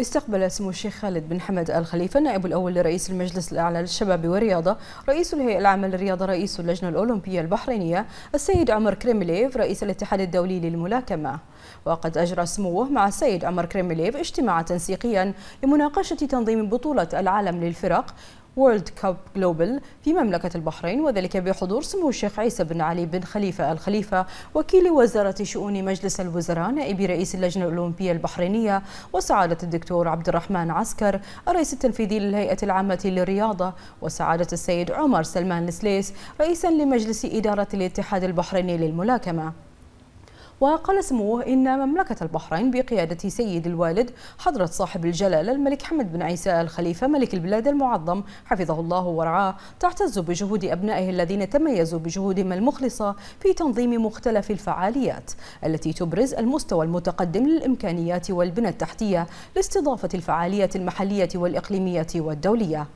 استقبل سمو الشيخ خالد بن حمد آل خليفة النائب الأول لرئيس المجلس الأعلى للشباب والرياضة رئيس الهيئة العامة للرياضة رئيس اللجنة الأولمبية البحرينية السيد عمر كريمليف رئيس الاتحاد الدولي للملاكمة وقد أجرى سموه مع السيد عمر كريمليف اجتماعا تنسيقيا لمناقشة تنظيم بطولة العالم للفرق وورلد كاب جلوبل في مملكة البحرين وذلك بحضور سمو الشيخ عيسى بن علي بن خليفة الخليفة وكيل وزارة شؤون مجلس الوزراء نائب رئيس اللجنة الأولمبية البحرينية وسعادة الدكتور عبد الرحمن عسكر الرئيس التنفيذي للهيئة العامة للرياضة وسعادة السيد عمر سلمان السليس رئيسا لمجلس إدارة الاتحاد البحريني للملاكمة وقال سموه إن مملكة البحرين بقيادة سيد الوالد حضرة صاحب الجلالة الملك حمد بن عيسى الخليفة ملك البلاد المعظم حفظه الله ورعاه تعتز بجهود أبنائه الذين تميزوا بجهودهم المخلصة في تنظيم مختلف الفعاليات التي تبرز المستوى المتقدم للإمكانيات والبنى التحتية لاستضافة الفعاليات المحلية والإقليمية والدولية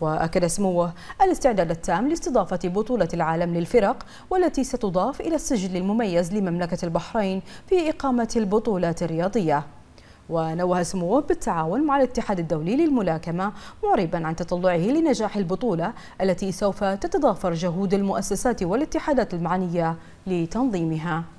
وأكد سموه الاستعداد التام لاستضافة بطولة العالم للفرق والتي ستضاف إلى السجل المميز لمملكة البحرين في إقامة البطولات الرياضية ونوه سموه بالتعاون مع الاتحاد الدولي للملاكمة معربا عن تطلعه لنجاح البطولة التي سوف تتضافر جهود المؤسسات والاتحادات المعنية لتنظيمها